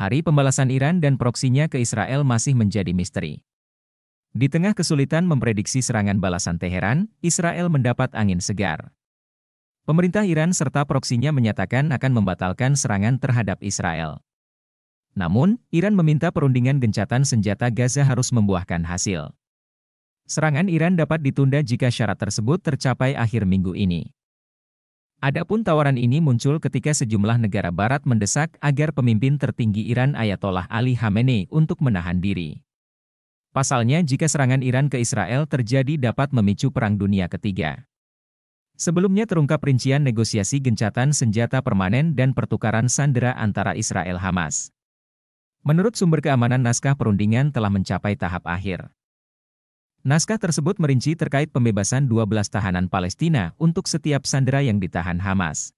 hari pembalasan Iran dan proksinya ke Israel masih menjadi misteri. Di tengah kesulitan memprediksi serangan balasan Teheran, Israel mendapat angin segar. Pemerintah Iran serta proksinya menyatakan akan membatalkan serangan terhadap Israel. Namun, Iran meminta perundingan gencatan senjata Gaza harus membuahkan hasil. Serangan Iran dapat ditunda jika syarat tersebut tercapai akhir minggu ini. Adapun tawaran ini muncul ketika sejumlah negara barat mendesak agar pemimpin tertinggi Iran Ayatollah Ali Khamenei untuk menahan diri. Pasalnya jika serangan Iran ke Israel terjadi dapat memicu Perang Dunia Ketiga. Sebelumnya terungkap rincian negosiasi gencatan senjata permanen dan pertukaran sandera antara Israel Hamas. Menurut sumber keamanan naskah perundingan telah mencapai tahap akhir. Naskah tersebut merinci terkait pembebasan 12 tahanan Palestina untuk setiap sandera yang ditahan Hamas.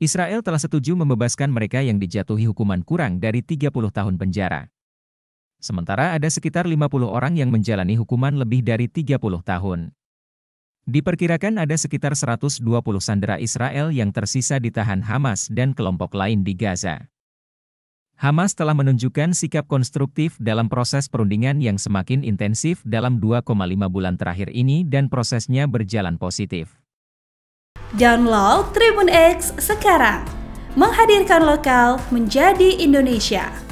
Israel telah setuju membebaskan mereka yang dijatuhi hukuman kurang dari 30 tahun penjara. Sementara ada sekitar 50 orang yang menjalani hukuman lebih dari 30 tahun. Diperkirakan ada sekitar 120 sandera Israel yang tersisa ditahan Hamas dan kelompok lain di Gaza. Hamas telah menunjukkan sikap konstruktif dalam proses perundingan yang semakin intensif dalam 2,5 bulan terakhir ini dan prosesnya berjalan positif. Download Tribun X sekarang. Menghadirkan lokal menjadi Indonesia.